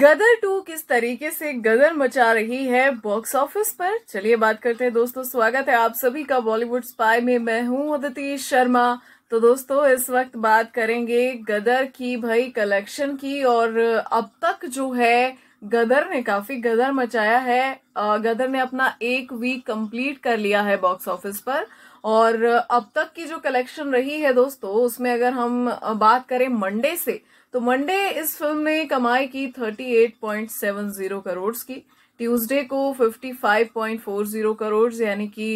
गदर to किस तरीके से गदर मचा रही है बॉक्स ऑफिस पर चलिए बात करते हैं दोस्तों स्वागत है आप सभी का बॉलीवुड स्पाई में मैं हूं अदिति शर्मा तो दोस्तों इस वक्त बात करेंगे गदर की भाई कलेक्शन की और अब तक जो है गदर ने काफी गदर मचाया है गदर ने अपना एक वीक कंप्लीट कर लिया है बॉक्स ऑफिस पर और अब तक की जो कलेक्शन रही है दोस्तों उसमें अगर हम बात करें मंडे से तो मंडे इस फिल्म ने कमाई की 38.70 करोड़ की ट्यूसडे को 55.40 करोड़ यानी कि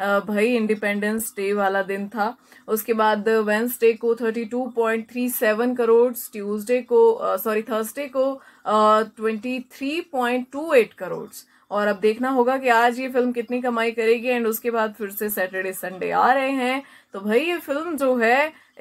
भाई इंडिपेंडेंस डे वाला दिन था उसके बाद वेंसडे को 32.37 करोड़ ट्यूसडे को सॉरी थर्सडे को twenty three point two eight crore और अब देखना होगा कि आज ये फिल्म कितनी कमाई करेगी एंड उसके बाद फिर से सैटरडे संडे आ रहे हैं तो भाई ये फिल्म जो है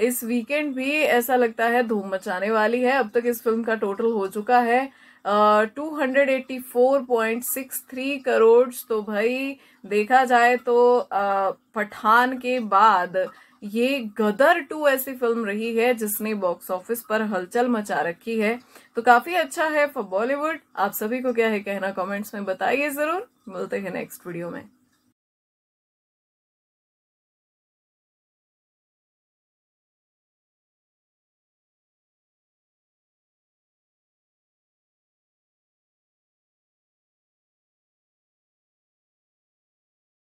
इस वीकेंड भी ऐसा लगता है धूम मचाने वाली है अब तक इस फिल्म का टोटल हो चुका है two hundred eighty four point six three crore तो भाई देखा जाए तो uh, पठान के बाद ये गदर टू ऐसी फिल्म रही है जिसने बॉक्स ऑफिस पर हलचल मचा रखी है तो काफी अच्छा है फॉर बॉलीवुड आप सभी को क्या है कहना कमेंट्स में बताइए जरूर मिलते हैं नेक्स्ट वीडियो में